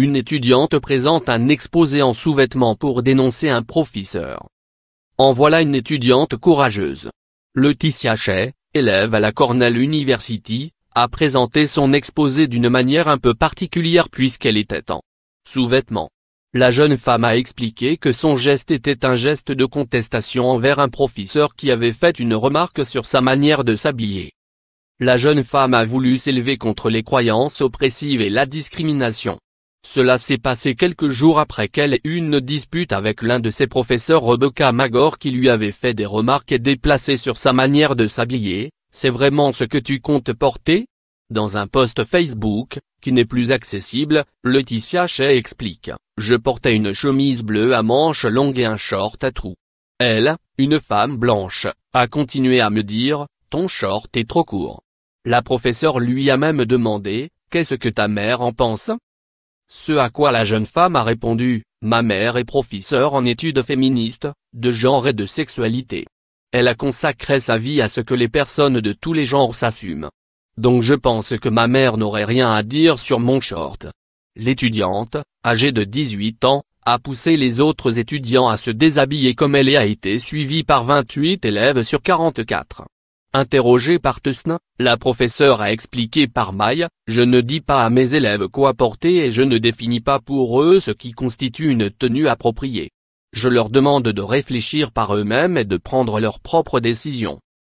Une étudiante présente un exposé en sous-vêtements pour dénoncer un professeur. En voilà une étudiante courageuse. Leticia Shea, élève à la Cornell University, a présenté son exposé d'une manière un peu particulière puisqu'elle était en sous-vêtements. La jeune femme a expliqué que son geste était un geste de contestation envers un professeur qui avait fait une remarque sur sa manière de s'habiller. La jeune femme a voulu s'élever contre les croyances oppressives et la discrimination. Cela s'est passé quelques jours après qu'elle ait eu une dispute avec l'un de ses professeurs Rebecca Magor qui lui avait fait des remarques déplacées sur sa manière de s'habiller, « C'est vraiment ce que tu comptes porter ?» Dans un post Facebook, qui n'est plus accessible, Laetitia Shea explique « Je portais une chemise bleue à manches longues et un short à trous. Elle, une femme blanche, a continué à me dire « Ton short est trop court. » La professeure lui a même demandé « Qu'est-ce que ta mère en pense ?» Ce à quoi la jeune femme a répondu, ma mère est professeure en études féministes, de genre et de sexualité. Elle a consacré sa vie à ce que les personnes de tous les genres s'assument. Donc je pense que ma mère n'aurait rien à dire sur mon short. L'étudiante, âgée de 18 ans, a poussé les autres étudiants à se déshabiller comme elle et a été suivie par 28 élèves sur 44. Interrogée par Tessin, la professeure a expliqué par mail, je ne dis pas à mes élèves quoi porter et je ne définis pas pour eux ce qui constitue une tenue appropriée. Je leur demande de réfléchir par eux-mêmes et de prendre leurs propres décisions.